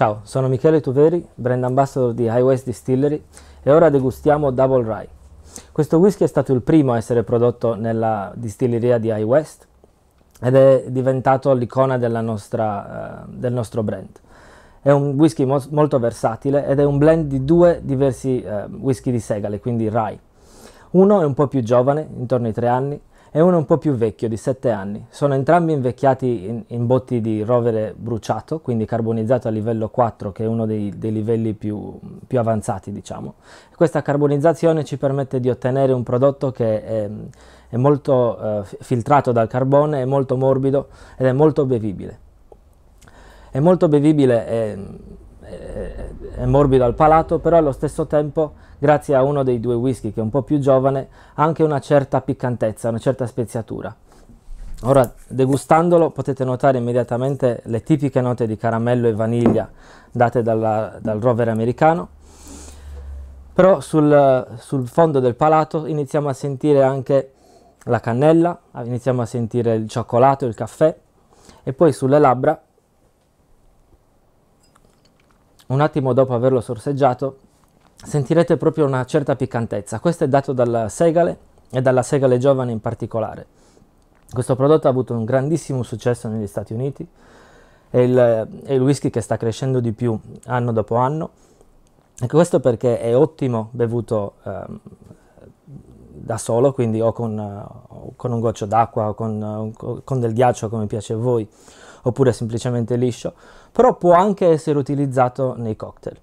Ciao, sono Michele Tuveri, brand ambassador di High West Distillery e ora degustiamo Double Rye. Questo whisky è stato il primo a essere prodotto nella distilleria di High West ed è diventato l'icona nostra, uh, del nostro brand. È un whisky mo molto versatile ed è un blend di due diversi uh, whisky di segale, quindi rye. Uno è un po' più giovane, intorno ai tre anni, e uno un po' più vecchio di 7 anni. Sono entrambi invecchiati in, in botti di rovere bruciato, quindi carbonizzato a livello 4, che è uno dei, dei livelli più, più, avanzati, diciamo. Questa carbonizzazione ci permette di ottenere un prodotto che è, è molto eh, filtrato dal carbone, è molto morbido ed è molto bevibile. È molto bevibile e ehm, è morbido al palato, però allo stesso tempo, grazie a uno dei due whisky che è un po' più giovane, ha anche una certa piccantezza, una certa speziatura. Ora, degustandolo, potete notare immediatamente le tipiche note di caramello e vaniglia date dalla, dal rover americano, però sul, sul fondo del palato iniziamo a sentire anche la cannella, iniziamo a sentire il cioccolato, il caffè e poi sulle labbra un attimo dopo averlo sorseggiato, sentirete proprio una certa piccantezza. Questo è dato dal segale e dalla segale giovane in particolare. Questo prodotto ha avuto un grandissimo successo negli Stati Uniti, è il, è il whisky che sta crescendo di più anno dopo anno. E questo perché è ottimo bevuto eh, da solo, quindi o con, o con, un goccio d'acqua o con, con del ghiaccio come piace a voi, oppure semplicemente liscio, però può anche essere utilizzato nei cocktail.